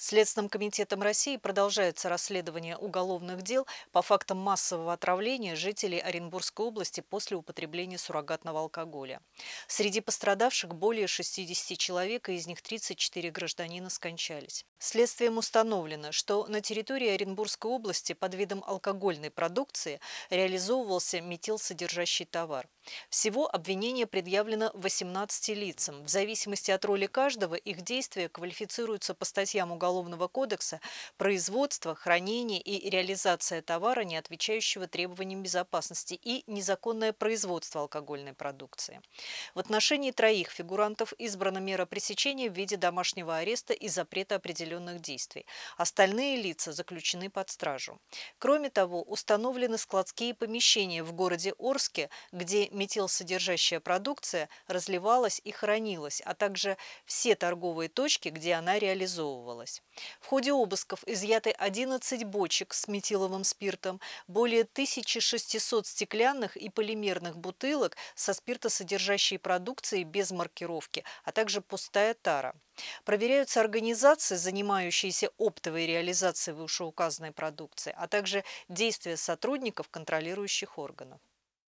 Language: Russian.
Следственным комитетом России продолжается расследование уголовных дел по фактам массового отравления жителей Оренбургской области после употребления суррогатного алкоголя. Среди пострадавших более 60 человек, и из них 34 гражданина скончались. Следствием установлено, что на территории Оренбургской области под видом алкогольной продукции реализовывался метилсодержащий товар. Всего обвинение предъявлено 18 лицам. В зависимости от роли каждого их действия квалифицируются по статьям уголовного Уголовного кодекса производство, хранение и реализация товара, не отвечающего требованиям безопасности, и незаконное производство алкогольной продукции. В отношении троих фигурантов избрана мера пресечения в виде домашнего ареста и запрета определенных действий. Остальные лица заключены под стражу. Кроме того, установлены складские помещения в городе Орске, где метилсодержащая продукция разливалась и хранилась, а также все торговые точки, где она реализовывалась. 19. В ходе обысков изъяты 11 бочек с метиловым спиртом, более 1600 стеклянных и полимерных бутылок со спиртосодержащей продукцией без маркировки, а также пустая тара. Проверяются организации, занимающиеся оптовой реализацией вышеуказанной продукции, а также действия сотрудников контролирующих органов.